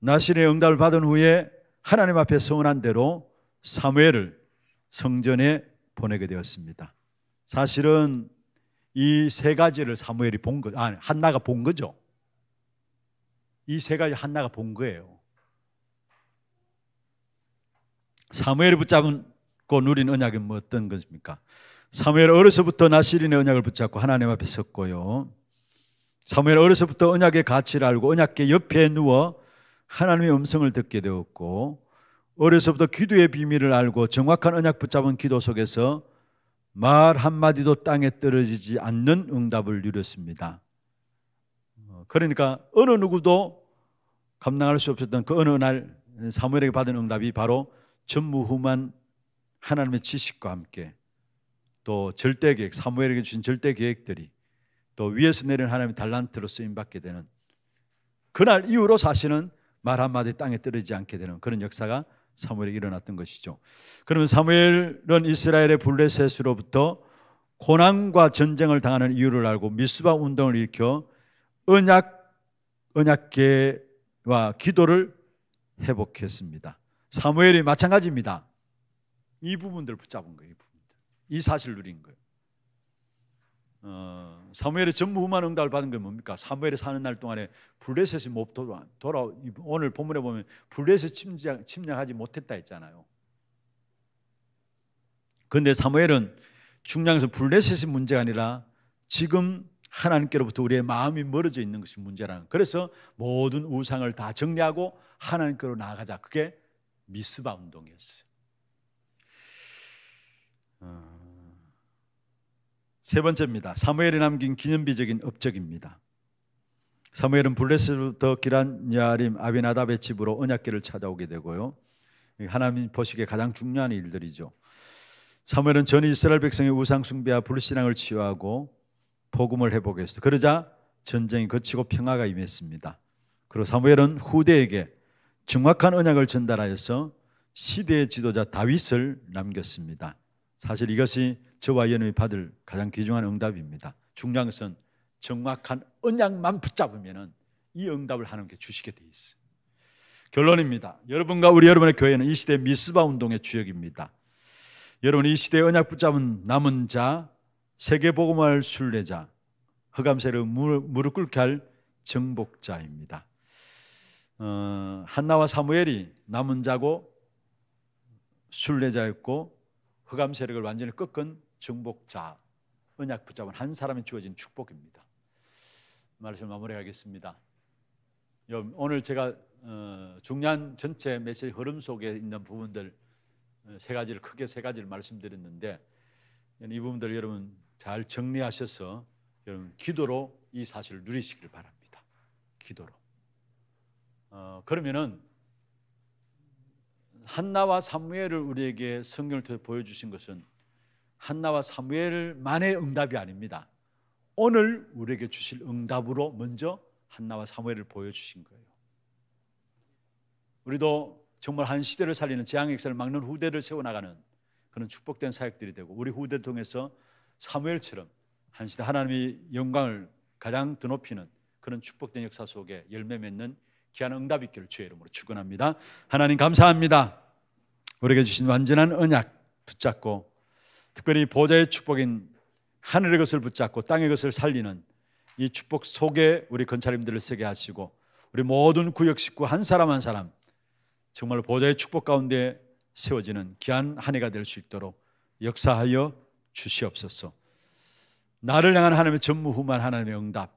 나신의 응답을 받은 후에 하나님 앞에 서운한 대로 사무엘을 성전에 보내게 되었습니다. 사실은 이세 가지를 사무엘이 본 거, 아니, 한나가 본 거죠. 이 세 가지 한나가 본 거예요. 사무엘이 붙잡고 누린 언약이 뭐 어떤 것입니까? 사무엘 어려서부터 나시린의 언약을 붙잡고 하나님 앞에 섰고요. 사무엘 어려서부터 언약의 가치를 알고 언약계 옆에 누워 하나님의 음성을 듣게 되었고 어려서부터 기도의 비밀을 알고 정확한 언약 붙잡은 기도 속에서 말 한마디도 땅에 떨어지지 않는 응답을 누렸습니다. 어, 그러니까 어느 누구도 감당할 수 없었던 그 어느 날 사무엘에게 받은 응답이 바로 전무후만 하나님의 지식과 함께 또 절대 계획, 사무엘에게 주신 절대 계획들이 또 위에서 내린 하나님의 달란트로 쓰임받게 되는 그날 이후로 사실은 말 한마디 땅에 떨어지지 않게 되는 그런 역사가 사무엘이 일어났던 것이죠. 그러면 사무엘은 이스라엘의 블레셋으로부터 고난과 전쟁을 당하는 이유를 알고 미스바 운동을 일으켜 언약 언약계와 기도를 회복했습니다. 사무엘이 마찬가지입니다. 이 부분들 붙잡은 거예요. 이 부분들. 이 사실 누린 거예요. 어, 사무엘의 전부후만 응답을 받은 게 뭡니까? 사무엘이 사는 날 동안에 블레셋이 못 돌아, 돌아 오늘 본문에 보면 블레셋 침략, 침략하지 못했다 했잖아요. 그런데 사무엘은 중요한 것 블레셋이 문제가 아니라 지금 하나님께로부터 우리의 마음이 멀어져 있는 것이 문제라는. 그래서 모든 우상을 다 정리하고 하나님께로 나아가자. 그게 미스바 운동이었어요. 어. 세 번째입니다. 사무엘이 남긴 기념비적인 업적입니다. 사무엘은 블레스부터 기란 야림 아비나답의 집으로 언약궤를 찾아오게 되고요. 하나님 보시기에 가장 중요한 일들이죠. 사무엘은 전 이스라엘 백성의 우상 숭배와 불신앙을 치유하고 복음을 회복 했어요. 그러자 전쟁이 거치고 평화가 임했습니다. 그리고 사무엘은 후대에게 정확한 언약을 전달하여서 시대의 지도자 다윗을 남겼습니다. 사실 이것이 저와 여러분이 받을 가장 귀중한 응답입니다. 중요한 것은 정확한 언약만 붙잡으면 이 응답을 하나님께 주시게 돼있어 결론입니다. 여러분과 우리 여러분의 교회는 이 시대 미스바 운동의 주역입니다. 여러분 이 시대 언약 붙잡은 남은 자, 세계 복음을 순례자, 허감세를 무릎 꿇게 할 정복자입니다. 어, 한나와 사무엘이 남은 자고 순례자였고 흑암 세력을 완전히 꺾은 정복자 언약 붙잡은 한 사람이 주어진 축복입니다. 말씀 마무리하겠습니다. 오늘 제가 어, 중요한 전체 메시지 흐름 속에 있는 부분들 어, 세 가지를 크게 세 가지를 말씀드렸는데 이 부분들 여러분 잘 정리하셔서 여러분 기도로 이 사실을 누리시길 바랍니다. 기도로. 어, 그러면은 한나와 사무엘을 우리에게 성경을 통해 보여주신 것은 한나와 사무엘만의 응답이 아닙니다. 오늘 우리에게 주실 응답으로 먼저 한나와 사무엘을 보여주신 거예요. 우리도 정말 한 시대를 살리는 재앙 역사를 막는 후대를 세워나가는 그런 축복된 사역들이 되고 우리 후대를 통해서 사무엘처럼 한 시대 하나님의 영광을 가장 드높이는 그런 축복된 역사 속에 열매 맺는 귀한 응답 있기를 주의 이름으로 축원합니다. 하나님 감사합니다. 우리에게 주신 완전한 언약 붙잡고 특별히 보좌의 축복인 하늘의 것을 붙잡고 땅의 것을 살리는 이 축복 속에 우리 건차림들을 서게 하시고 우리 모든 구역 식구 한 사람 한 사람 정말 보좌의 축복 가운데 세워지는 귀한 한 해가 될 수 있도록 역사하여 주시옵소서. 나를 향한 하나님의 전무후만 하나님의 응답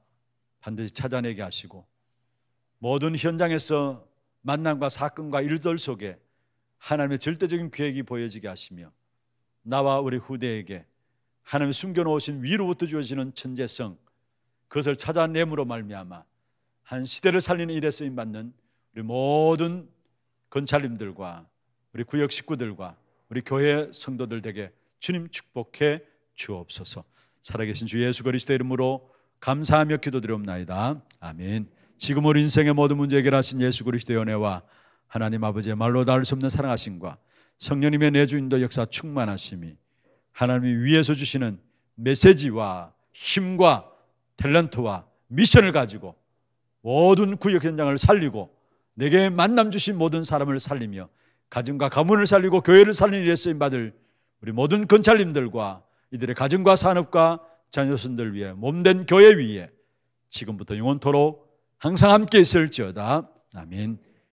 반드시 찾아내게 하시고 모든 현장에서 만남과 사건과 일절 속에 하나님의 절대적인 계획이 보여지게 하시며 나와 우리 후대에게 하나님이 숨겨놓으신 위로부터 주어지는 천재성 그것을 찾아내므로 말미암아 한 시대를 살리는 일에 쓰임 받는 우리 모든 건찰님들과 우리 구역 식구들과 우리 교회 성도들에게 주님 축복해 주옵소서. 살아계신 주 예수 그리스도 이름으로 감사하며 기도드리옵나이다. 아멘. 지금 우리 인생의 모든 문제 해결하신 예수 그리스도의 은혜와 하나님 아버지의 말로 닿을 수 없는 사랑하심과 성령님의 내주인도 역사 충만하심이 하나님이 위에서 주시는 메시지와 힘과 탤런트와 미션을 가지고 모든 구역 현장을 살리고 내게 만남 주신 모든 사람을 살리며 가정과 가문을 살리고 교회를 살리는 일에 쓰임 받을 우리 모든 건찰님들과 이들의 가정과 산업과 자녀순들 위해 몸된 교회 위에 지금부터 영원토록 항상 함께 있을지어다. 아멘.